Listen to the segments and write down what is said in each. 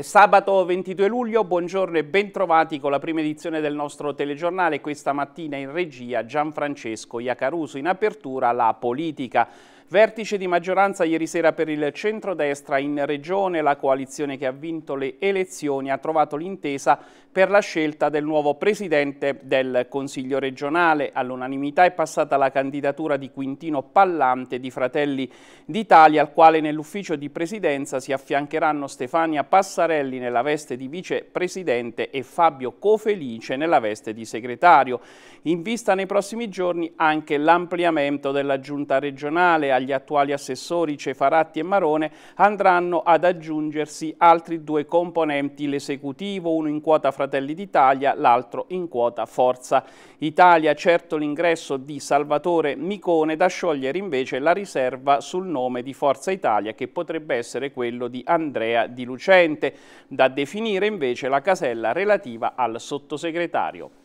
È sabato 22 luglio, buongiorno e bentrovati con la prima edizione del nostro telegiornale. Questa mattina in regia Gianfrancesco Iacaruso, in apertura la politica. Vertice di maggioranza ieri sera per il centrodestra in regione, la coalizione che ha vinto le elezioni ha trovato l'intesa per la scelta del nuovo presidente del Consiglio regionale. All'unanimità è passata la candidatura di Quintino Pallante di Fratelli d'Italia, al quale nell'ufficio di presidenza si affiancheranno Stefania Passarelli nella veste di vicepresidente e Fabio Cofelice nella veste di segretario. In vista nei prossimi giorni anche l'ampliamento della giunta regionale agli attuali assessori Cefaratti e Marone andranno ad aggiungersi altri due componenti, l'esecutivo, uno in quota Fratelli d'Italia, l'altro in quota Forza Italia. Certo l'ingresso di Salvatore Micone da sciogliere invece la riserva sul nome di Forza Italia che potrebbe essere quello di Andrea Di Lucente. Da definire invece la casella relativa al sottosegretario.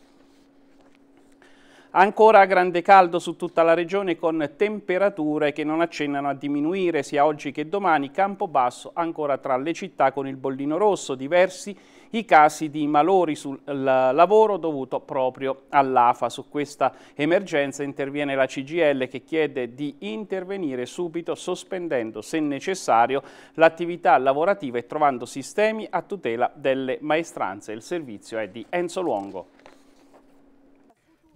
Ancora grande caldo su tutta la regione con temperature che non accennano a diminuire sia oggi che domani. Campo basso ancora tra le città con il bollino rosso, diversi i casi di malori sul lavoro dovuto proprio all'AFA. Su questa emergenza interviene la CGL che chiede di intervenire subito sospendendo se necessario l'attività lavorativa e trovando sistemi a tutela delle maestranze. Il servizio è di Enzo Luongo.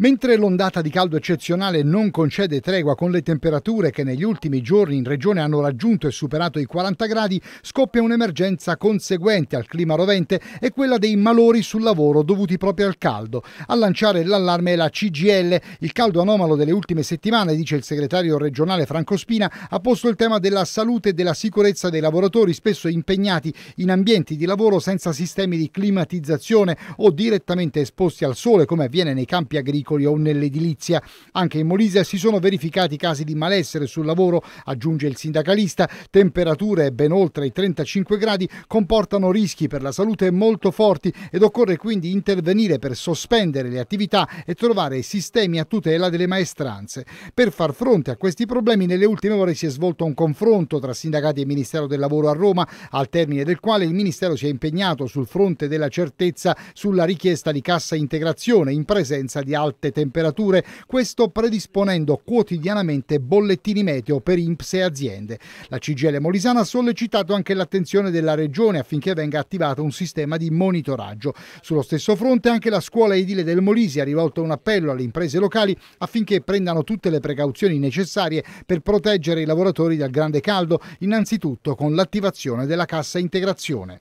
Mentre l'ondata di caldo eccezionale non concede tregua con le temperature che negli ultimi giorni in regione hanno raggiunto e superato i 40 gradi, scoppia un'emergenza conseguente al clima rovente e quella dei malori sul lavoro dovuti proprio al caldo. A lanciare l'allarme è la CGL. Il caldo anomalo delle ultime settimane, dice il segretario regionale Franco Spina, ha posto il tema della salute e della sicurezza dei lavoratori spesso impegnati in ambienti di lavoro senza sistemi di climatizzazione o direttamente esposti al sole come avviene nei campi agricoli agricoli o nell'edilizia. Anche in Molise si sono verificati casi di malessere sul lavoro, aggiunge il sindacalista. Temperature ben oltre i 35 gradi comportano rischi per la salute molto forti ed occorre quindi intervenire per sospendere le attività e trovare sistemi a tutela delle maestranze. Per far fronte a questi problemi nelle ultime ore si è svolto un confronto tra sindacati e Ministero del Lavoro a Roma, al termine del quale il Ministero si è impegnato sul fronte della certezza sulla richiesta di cassa integrazione in presenza di altre alte temperature, questo predisponendo quotidianamente bollettini meteo per INPS e aziende. La CGL Molisana ha sollecitato anche l'attenzione della Regione affinché venga attivato un sistema di monitoraggio. Sullo stesso fronte anche la scuola edile del Molisi ha rivolto un appello alle imprese locali affinché prendano tutte le precauzioni necessarie per proteggere i lavoratori dal grande caldo, innanzitutto con l'attivazione della cassa integrazione.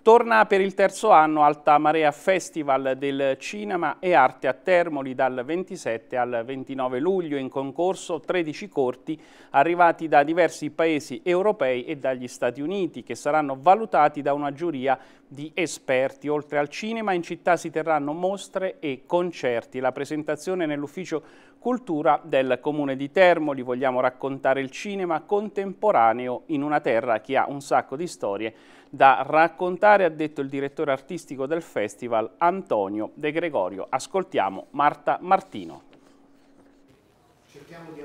Torna per il terzo anno Alta Marea Festival del Cinema e Arte a Termoli dal 27 al 29 luglio in concorso 13 corti arrivati da diversi paesi europei e dagli Stati Uniti che saranno valutati da una giuria di esperti. Oltre al cinema in città si terranno mostre e concerti. La presentazione nell'ufficio cultura del comune di Termoli. Vogliamo raccontare il cinema contemporaneo in una terra che ha un sacco di storie da raccontare, ha detto il direttore artistico del festival Antonio De Gregorio. Ascoltiamo Marta Martino.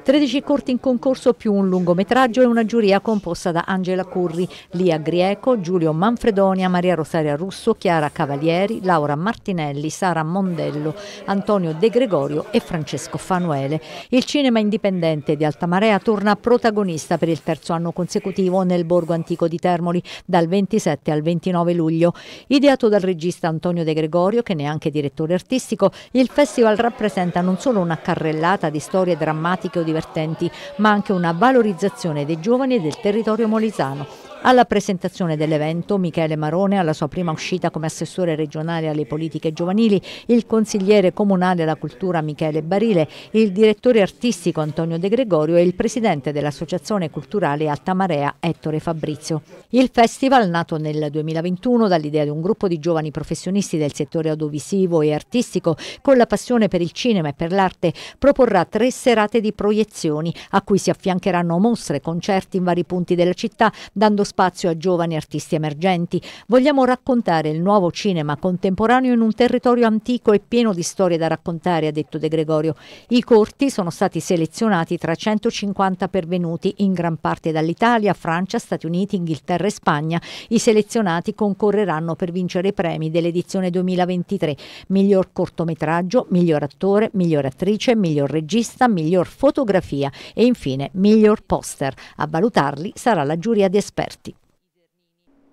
13 corti in concorso più un lungometraggio e una giuria composta da Angela Curri, Lia Grieco, Giulio Manfredonia, Maria Rosaria Russo, Chiara Cavalieri, Laura Martinelli, Sara Mondello, Antonio De Gregorio e Francesco Fanuele. Il cinema indipendente di Alta Marea torna protagonista per il terzo anno consecutivo nel Borgo Antico di Termoli dal 27 al 29 luglio. Ideato dal regista Antonio De Gregorio, che ne è anche direttore artistico, il festival rappresenta non solo una carrellata di storie drammatiche drammatiche o divertenti, ma anche una valorizzazione dei giovani e del territorio molisano. Alla presentazione dell'evento, Michele Marone, alla sua prima uscita come assessore regionale alle politiche giovanili, il consigliere comunale alla cultura Michele Barile, il direttore artistico Antonio De Gregorio e il presidente dell'associazione culturale Altamarea Ettore Fabrizio. Il festival, nato nel 2021 dall'idea di un gruppo di giovani professionisti del settore audiovisivo e artistico con la passione per il cinema e per l'arte, proporrà tre serate di proiezioni a cui si affiancheranno mostre, e concerti in vari punti della città, dando spazio spazio a giovani artisti emergenti. Vogliamo raccontare il nuovo cinema contemporaneo in un territorio antico e pieno di storie da raccontare, ha detto De Gregorio. I corti sono stati selezionati tra 150 pervenuti in gran parte dall'Italia, Francia, Stati Uniti, Inghilterra e Spagna. I selezionati concorreranno per vincere i premi dell'edizione 2023. Miglior cortometraggio, miglior attore, miglior attrice, miglior regista, miglior fotografia e infine miglior poster. A valutarli sarà la giuria di esperti.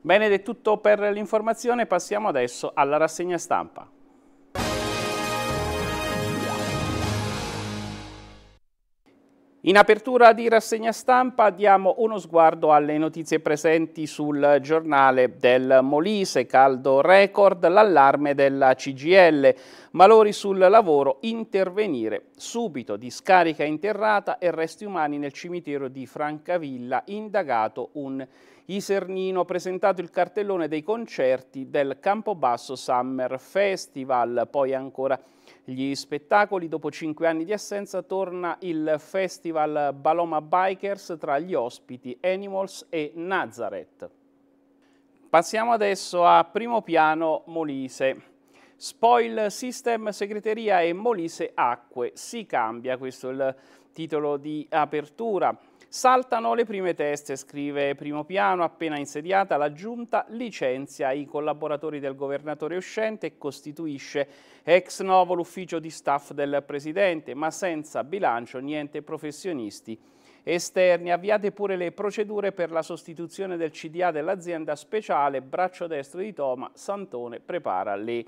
Bene, è tutto per l'informazione, passiamo adesso alla rassegna stampa. In apertura di rassegna stampa diamo uno sguardo alle notizie presenti sul giornale del Molise, caldo record, l'allarme della CGL, malori sul lavoro, intervenire subito, discarica interrata e resti umani nel cimitero di Francavilla, indagato un Isernino, presentato il cartellone dei concerti del Campobasso Summer Festival, poi ancora gli spettacoli dopo cinque anni di assenza torna il festival Baloma Bikers tra gli ospiti Animals e Nazareth. Passiamo adesso a Primo Piano Molise. Spoil System Segreteria e Molise Acque. Si cambia, questo è il titolo di apertura Saltano le prime teste, scrive Primo Piano, appena insediata la giunta licenzia i collaboratori del governatore uscente e costituisce ex novo l'ufficio di staff del presidente, ma senza bilancio niente professionisti esterni. Avviate pure le procedure per la sostituzione del CDA dell'azienda speciale, braccio destro di Toma, Santone prepara le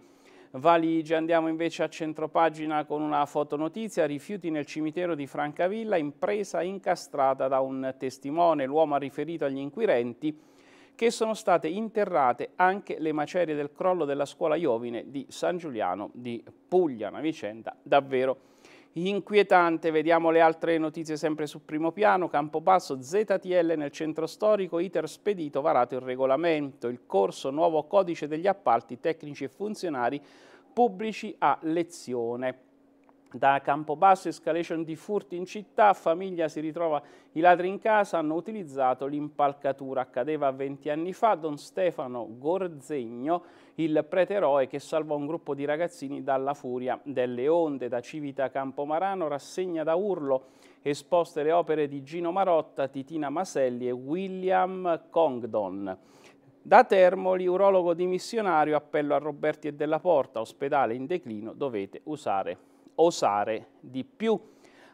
valigie. Andiamo invece a centropagina con una fotonotizia, rifiuti nel cimitero di Francavilla, impresa incastrata da un testimone. L'uomo ha riferito agli inquirenti che sono state interrate anche le macerie del crollo della scuola Iovine di San Giuliano di Puglia, una vicenda davvero importante inquietante, vediamo le altre notizie sempre su primo piano, Campobasso, ZTL nel centro storico, iter spedito, varato il regolamento, il corso nuovo codice degli appalti tecnici e funzionari pubblici a lezione da Campobasso, escalation di furti in città, famiglia si ritrova i ladri in casa, hanno utilizzato l'impalcatura. Accadeva 20 anni fa, Don Stefano Gorzegno, il preteroe che salvò un gruppo di ragazzini dalla furia delle onde. Da Civita Campomarano, rassegna da urlo, esposte le opere di Gino Marotta, Titina Maselli e William Congdon. Da Termoli, urologo dimissionario, appello a Roberti e Della Porta, ospedale in declino, dovete usare osare di più.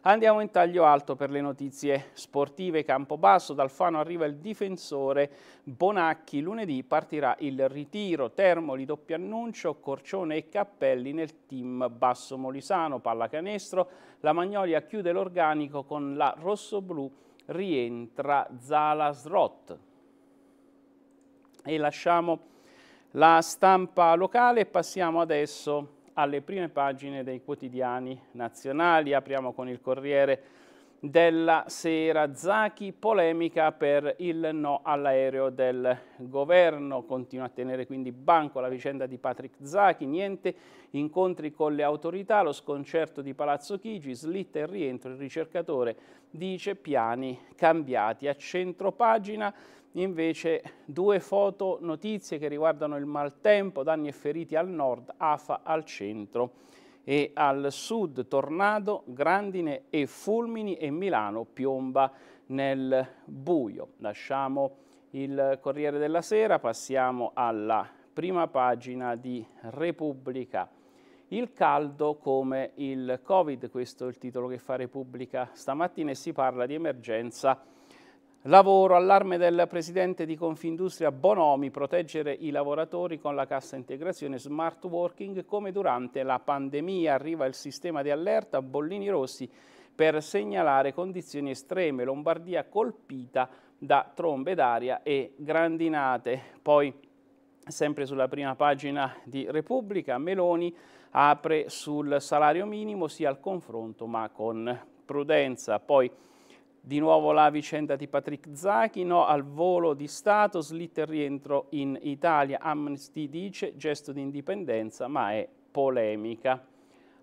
Andiamo in taglio alto per le notizie sportive. Campobasso, dal Fano arriva il difensore Bonacchi. Lunedì partirà il ritiro. Termoli, doppio annuncio, Corcione e Cappelli nel team Basso Molisano, pallacanestro. La Magnolia chiude l'organico con la rossoblù, rientra Zala Srot. E lasciamo la stampa locale e passiamo adesso a alle prime pagine dei quotidiani nazionali. Apriamo con il Corriere della sera. Zachi, polemica per il no all'aereo del governo. Continua a tenere quindi banco la vicenda di Patrick Zachi. Niente incontri con le autorità, lo sconcerto di Palazzo Chigi, slitta e rientro. Il ricercatore dice piani cambiati. A centro pagina invece due foto notizie che riguardano il maltempo, danni e feriti al nord, AFA al centro e al sud, tornado, grandine e fulmini e Milano piomba nel buio. Lasciamo il Corriere della Sera, passiamo alla prima pagina di Repubblica. Il caldo come il Covid, questo è il titolo che fa Repubblica stamattina e si parla di emergenza Lavoro, allarme del presidente di Confindustria Bonomi, proteggere i lavoratori con la cassa integrazione smart working come durante la pandemia. Arriva il sistema di allerta, bollini rossi per segnalare condizioni estreme, Lombardia colpita da trombe d'aria e grandinate. Poi, sempre sulla prima pagina di Repubblica, Meloni apre sul salario minimo sia al confronto ma con prudenza. Poi, di nuovo la vicenda di Patrick Zachi, no al volo di Stato, slitta il rientro in Italia. Amnesty dice gesto di indipendenza, ma è polemica.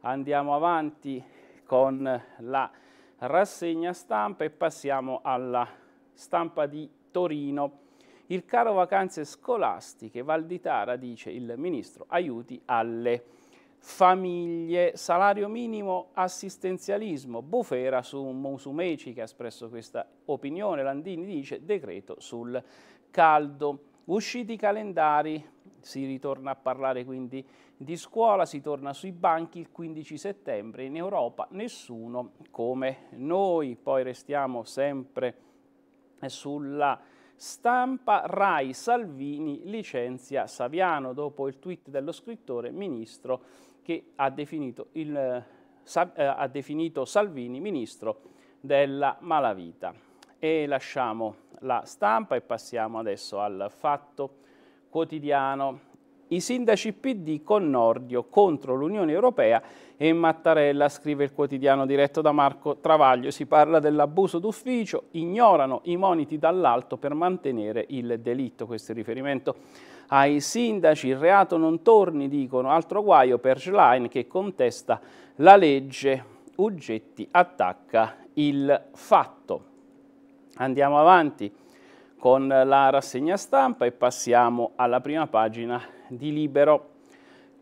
Andiamo avanti con la rassegna stampa e passiamo alla stampa di Torino. Il caro vacanze scolastiche, Valditara dice il ministro aiuti alle famiglie, salario minimo, assistenzialismo. Bufera su Musumeci che ha espresso questa opinione, Landini dice decreto sul caldo. Usciti i calendari, si ritorna a parlare quindi di scuola, si torna sui banchi il 15 settembre, in Europa nessuno come noi. Poi restiamo sempre sulla stampa, Rai Salvini licenzia Saviano, dopo il tweet dello scrittore, ministro che ha definito, il, eh, ha definito Salvini ministro della malavita. E lasciamo la stampa e passiamo adesso al fatto quotidiano i sindaci PD con Nordio contro l'Unione Europea e Mattarella, scrive il quotidiano diretto da Marco Travaglio. Si parla dell'abuso d'ufficio, ignorano i moniti dall'alto per mantenere il delitto. Questo è il riferimento ai sindaci. Il reato non torni, dicono. Altro guaio per Schlein che contesta la legge. Uggetti attacca il fatto. Andiamo avanti con la rassegna stampa e passiamo alla prima pagina di libero.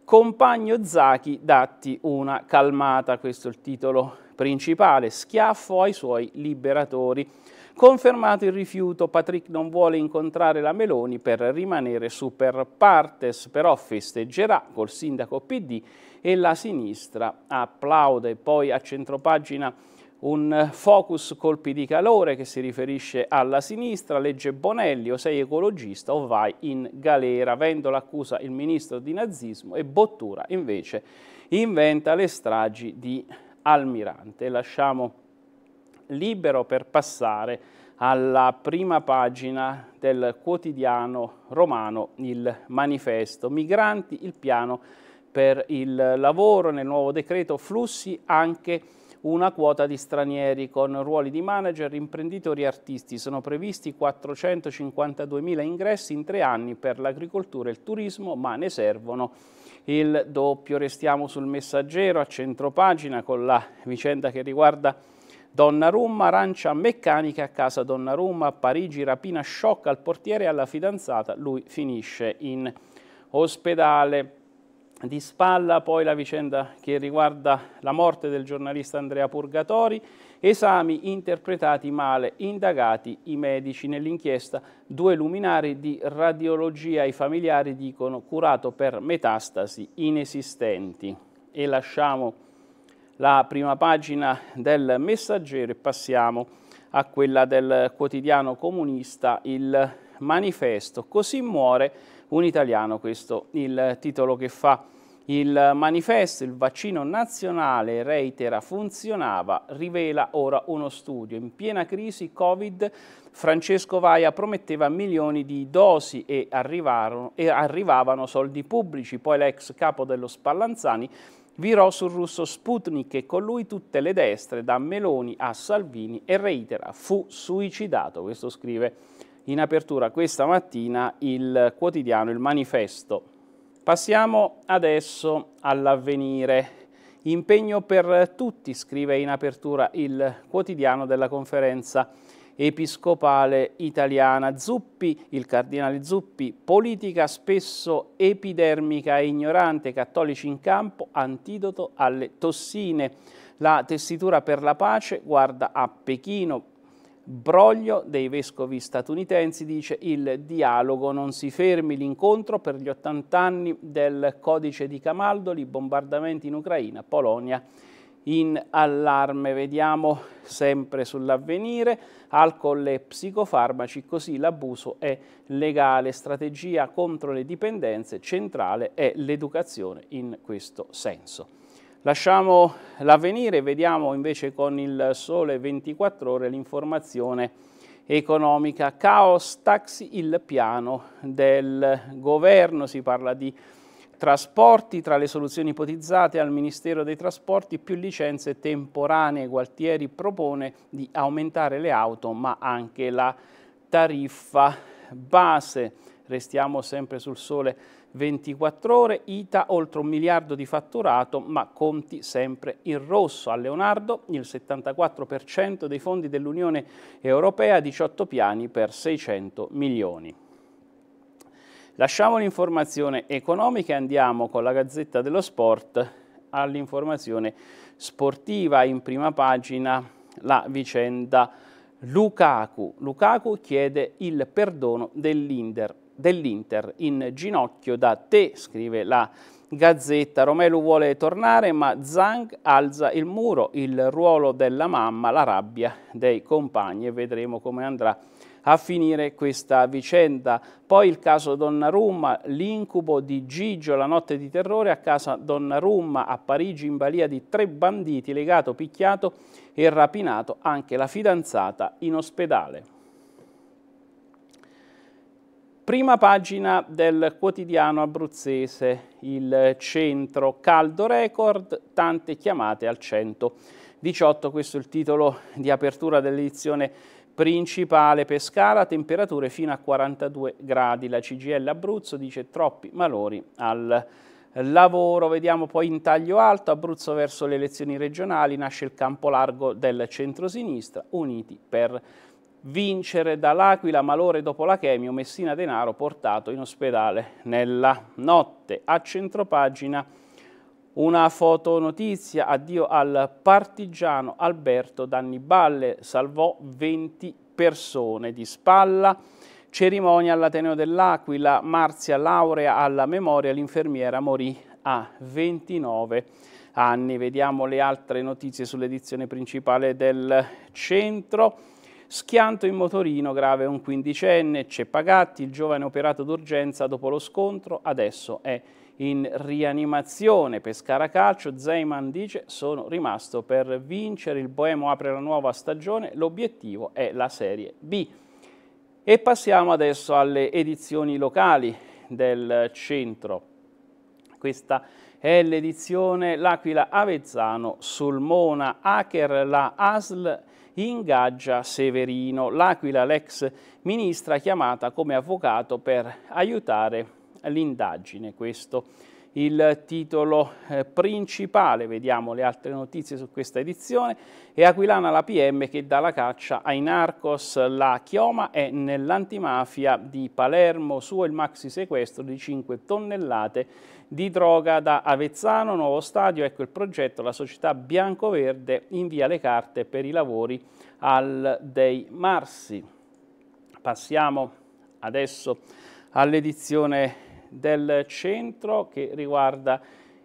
Compagno Zachi, datti una calmata, questo è il titolo principale, schiaffo ai suoi liberatori. Confermato il rifiuto, Patrick non vuole incontrare la Meloni per rimanere super partes, però festeggerà col sindaco PD e la sinistra applaude. Poi a centropagina un focus colpi di calore che si riferisce alla sinistra, legge Bonelli, o sei ecologista o vai in galera. Vendola accusa il ministro di nazismo e Bottura invece inventa le stragi di Almirante. Lasciamo libero per passare alla prima pagina del quotidiano romano Il Manifesto. Migranti, il piano per il lavoro nel nuovo decreto, flussi anche una quota di stranieri con ruoli di manager, imprenditori e artisti. Sono previsti 452.000 ingressi in tre anni per l'agricoltura e il turismo, ma ne servono il doppio. Restiamo sul messaggero a centropagina con la vicenda che riguarda Donnarumma, arancia meccanica a casa Donnarumma, a Parigi rapina sciocca al portiere e alla fidanzata, lui finisce in ospedale di spalla poi la vicenda che riguarda la morte del giornalista Andrea Purgatori, esami interpretati male, indagati i medici nell'inchiesta, due luminari di radiologia, i familiari dicono curato per metastasi inesistenti. E lasciamo la prima pagina del messaggero e passiamo a quella del quotidiano comunista Il Manifesto. Così muore un italiano, questo il titolo che fa il manifesto Il vaccino nazionale reitera funzionava, rivela ora uno studio. In piena crisi Covid Francesco Vaia prometteva milioni di dosi e, e arrivavano soldi pubblici. Poi l'ex capo dello Spallanzani virò sul russo Sputnik e con lui tutte le destre, da Meloni a Salvini e reitera fu suicidato. Questo scrive in apertura questa mattina il quotidiano Il Manifesto. Passiamo adesso all'avvenire. Impegno per tutti, scrive in apertura il quotidiano della conferenza episcopale italiana. Zuppi, il cardinale Zuppi, politica spesso epidermica e ignorante, cattolici in campo, antidoto alle tossine. La tessitura per la pace guarda a Pechino, Broglio dei vescovi statunitensi dice il dialogo non si fermi l'incontro per gli 80 anni del codice di Camaldoli, bombardamenti in Ucraina, Polonia in allarme. Vediamo sempre sull'avvenire, alcol e psicofarmaci, così l'abuso è legale, strategia contro le dipendenze, centrale è l'educazione in questo senso. Lasciamo l'avvenire vediamo invece con il sole 24 ore l'informazione economica. Caos taxi il piano del governo, si parla di trasporti, tra le soluzioni ipotizzate al Ministero dei Trasporti più licenze temporanee. Gualtieri propone di aumentare le auto ma anche la tariffa base restiamo sempre sul sole 24 ore, ITA oltre un miliardo di fatturato ma conti sempre in rosso. A Leonardo il 74% dei fondi dell'Unione Europea, 18 piani per 600 milioni. Lasciamo l'informazione economica e andiamo con la Gazzetta dello Sport all'informazione sportiva. In prima pagina la vicenda Lukaku. Lukaku chiede il perdono dell'Inder dell'Inter in ginocchio da te, scrive la Gazzetta. Romelu vuole tornare, ma Zang alza il muro, il ruolo della mamma, la rabbia dei compagni e vedremo come andrà a finire questa vicenda. Poi il caso Donnarumma, l'incubo di Gigio, la notte di terrore a casa Donnarumma a Parigi in balia di tre banditi, legato, picchiato e rapinato anche la fidanzata in ospedale. Prima pagina del quotidiano abruzzese, il centro caldo record, tante chiamate al 118, questo è il titolo di apertura dell'edizione principale Pescara, temperature fino a 42 gradi, la CGL Abruzzo dice troppi malori al lavoro, vediamo poi in taglio alto, Abruzzo verso le elezioni regionali, nasce il campo largo del centro-sinistra, uniti per vincere dall'Aquila malore dopo la chemio, Messina Denaro portato in ospedale nella notte. A centropagina una fotonotizia, addio al partigiano Alberto Danniballe, salvò 20 persone di spalla. Cerimonia all'Ateneo dell'Aquila, Marzia laurea alla memoria, l'infermiera morì a 29 anni. Vediamo le altre notizie sull'edizione principale del centro. Schianto in motorino, grave un quindicenne, Cepagatti, il giovane operato d'urgenza dopo lo scontro, adesso è in rianimazione. Pescara Calcio, Zeyman dice sono rimasto per vincere, il Boemo apre la nuova stagione, l'obiettivo è la Serie B. E passiamo adesso alle edizioni locali del centro. Questa è l'edizione L'Aquila Avezzano, sul Mona Acher, la ASL, ingaggia Severino, l'Aquila, l'ex ministra chiamata come avvocato per aiutare l'indagine. Questo il titolo eh, principale, vediamo le altre notizie su questa edizione, è Aquilana la PM che dà la caccia ai narcos, la chioma è nell'antimafia di Palermo, suo il maxi sequestro di 5 tonnellate di droga da Avezzano, nuovo stadio, ecco il progetto, la società biancoverde invia le carte per i lavori al Dei Marsi. Passiamo adesso all'edizione del centro che riguarda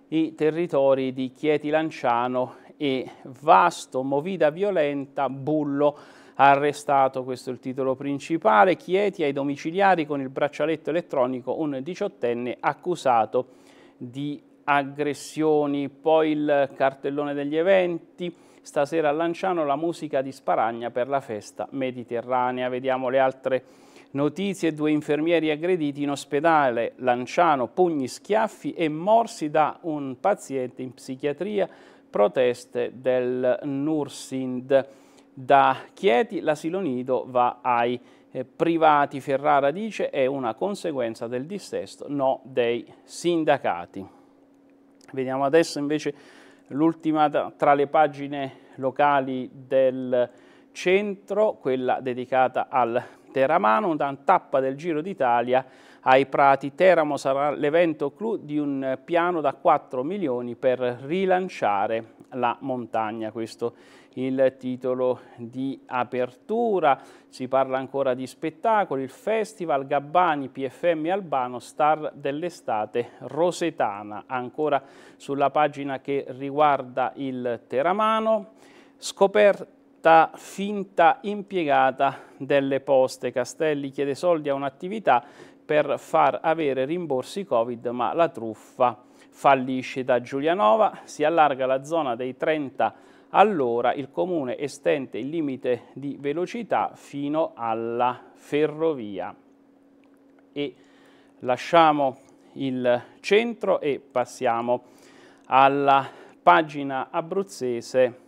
i territori di Chieti Lanciano e Vasto, Movida Violenta, Bullo arrestato, questo è il titolo principale, Chieti ai domiciliari con il braccialetto elettronico, un diciottenne accusato di aggressioni. Poi il cartellone degli eventi, stasera a Lanciano la musica di Sparagna per la festa mediterranea. Vediamo le altre Notizie due infermieri aggrediti in ospedale, Lanciano, pugni, schiaffi e morsi da un paziente in psichiatria, proteste del Nursind. Da Chieti l'asilo nido va ai eh, privati, Ferrara dice è una conseguenza del dissesto, no dei sindacati. Vediamo adesso invece l'ultima tra le pagine locali del centro, quella dedicata al Teramano, una tappa del Giro d'Italia ai Prati. Teramo sarà l'evento clou di un piano da 4 milioni per rilanciare la montagna. Questo il titolo di apertura. Si parla ancora di spettacoli, il festival Gabbani PFM Albano, star dell'estate Rosetana, ancora sulla pagina che riguarda il Teramano. Scoperto questa finta impiegata delle poste. Castelli chiede soldi a un'attività per far avere rimborsi Covid, ma la truffa fallisce da Giulianova, si allarga la zona dei 30 all'ora, il comune estende il limite di velocità fino alla ferrovia. E lasciamo il centro e passiamo alla pagina abruzzese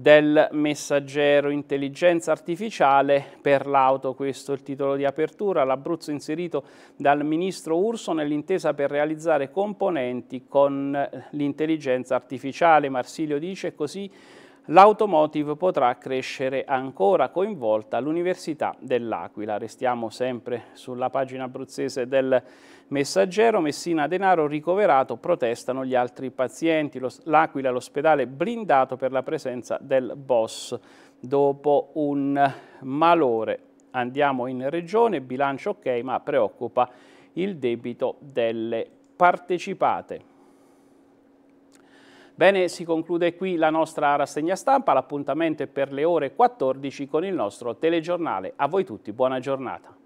del messaggero intelligenza artificiale per l'auto, questo è il titolo di apertura, l'Abruzzo inserito dal ministro Urso nell'intesa per realizzare componenti con eh, l'intelligenza artificiale. Marsilio dice così l'automotive potrà crescere ancora coinvolta l'Università dell'Aquila. Restiamo sempre sulla pagina abruzzese del Messaggero, Messina Denaro ricoverato, protestano gli altri pazienti. L'Aquila l'ospedale blindato per la presenza del boss dopo un malore. Andiamo in regione, bilancio ok, ma preoccupa il debito delle partecipate. Bene, si conclude qui la nostra rassegna stampa, l'appuntamento è per le ore 14 con il nostro telegiornale. A voi tutti buona giornata.